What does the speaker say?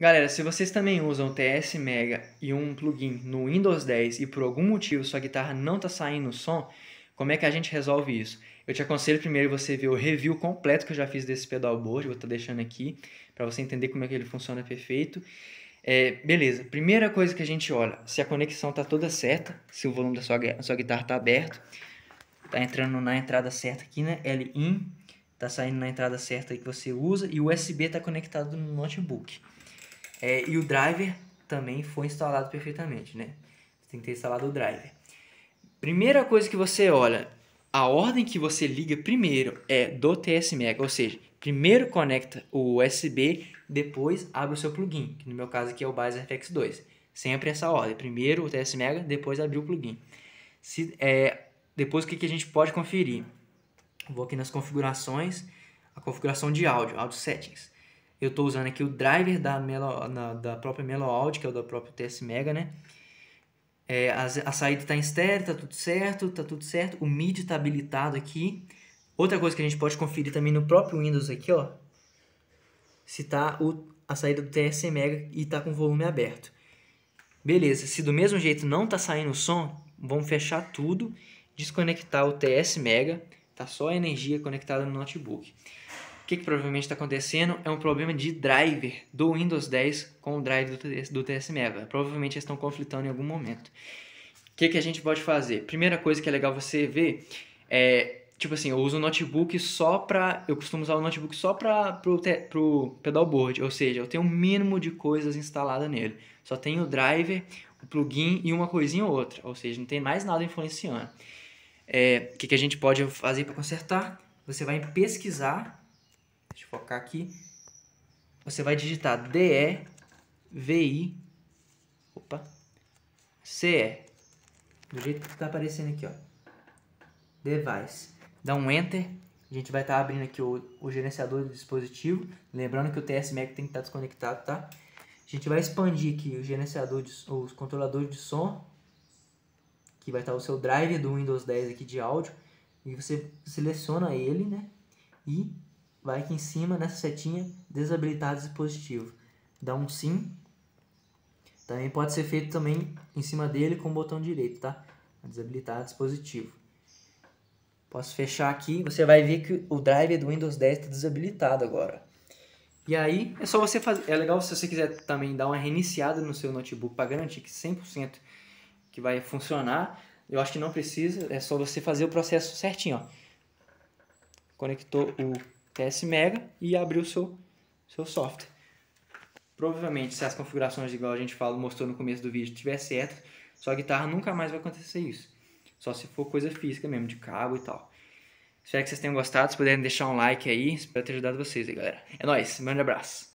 Galera, se vocês também usam TS Mega e um plugin no Windows 10 e por algum motivo sua guitarra não está saindo som, como é que a gente resolve isso? Eu te aconselho primeiro você ver o review completo que eu já fiz desse pedalboard, vou estar tá deixando aqui para você entender como é que ele funciona perfeito. É, beleza, primeira coisa que a gente olha, se a conexão está toda certa, se o volume da sua, sua guitarra está aberto, está entrando na entrada certa aqui, né? L-in, está saindo na entrada certa aí que você usa e o USB está conectado no notebook. É, e o driver também foi instalado perfeitamente, né? Você tem que ter instalado o driver. Primeira coisa que você olha, a ordem que você liga primeiro é do TSMEC, ou seja, primeiro conecta o USB, depois abre o seu plugin, que no meu caso aqui é o Bizer FX 2. Sempre essa ordem, primeiro o Mega, depois abrir o plugin. Se, é, depois o que, que a gente pode conferir? Vou aqui nas configurações, a configuração de áudio, áudio settings. Eu estou usando aqui o driver da, Melo, na, da própria MeloAudio, que é o da própria TS Mega, né? É, a, a, saída está em estéreo, está tudo certo, está tudo certo. O MIDI está habilitado aqui. Outra coisa que a gente pode conferir também no próprio Windows aqui, ó. Se está a saída do TS Mega e está com o volume aberto. Beleza, se do mesmo jeito não está saindo o som, vamos fechar tudo, desconectar o TS Mega, tá só a energia conectada no notebook que, que provavelmente está acontecendo é um problema de driver do Windows 10 com o driver do, TS Mega. Provavelmente eles estão conflitando em algum momento. O que, que a gente pode fazer? Primeira coisa que é legal você ver é tipo assim, eu uso o notebook só pra. Eu costumo usar o notebook só pra, pro, te, pro pedalboard, ou seja, eu tenho o um mínimo de coisas instalada nele. Só tenho o driver, o plugin e uma coisinha ou outra, ou seja, não tem mais nada influenciando. É, o é, que, que a gente pode fazer para consertar? Você vai pesquisar Deixa eu focar aqui. Você vai digitar DE VI opa, CE. Do jeito que tá aparecendo aqui, ó. Device. Dá um enter. A gente vai estar tá abrindo aqui o, o, gerenciador do dispositivo. Lembrando que o TS-MAC tem que estar tá desconectado, tá? A gente vai expandir aqui o gerenciador, de, os controladores de som. Que vai estar tá o seu drive do Windows 10 aqui de áudio. E você seleciona ele, né? E vai aqui em cima nessa setinha, desabilitar dispositivo. Dá um sim. Também pode ser feito também em cima dele com o botão direito, tá? Desabilitar dispositivo. Posso fechar aqui, você vai ver que o driver do Windows 10 está desabilitado agora. E aí, é só você fazer, é legal se você quiser também dar uma reiniciada no seu notebook para garantir que 100% que vai funcionar. Eu acho que não precisa, é só você fazer o processo certinho, ó. Conectou o TS Mega e abrir o seu, seu software. Provavelmente, se as configurações, igual a gente fala mostrou no começo do vídeo, tiver certo, sua guitarra nunca mais vai acontecer isso. Só se for coisa física mesmo, de cabo e tal. Espero que vocês tenham gostado. Se puderem deixar um like aí, espero ter ajudado vocês aí, galera. É nóis, um grande abraço.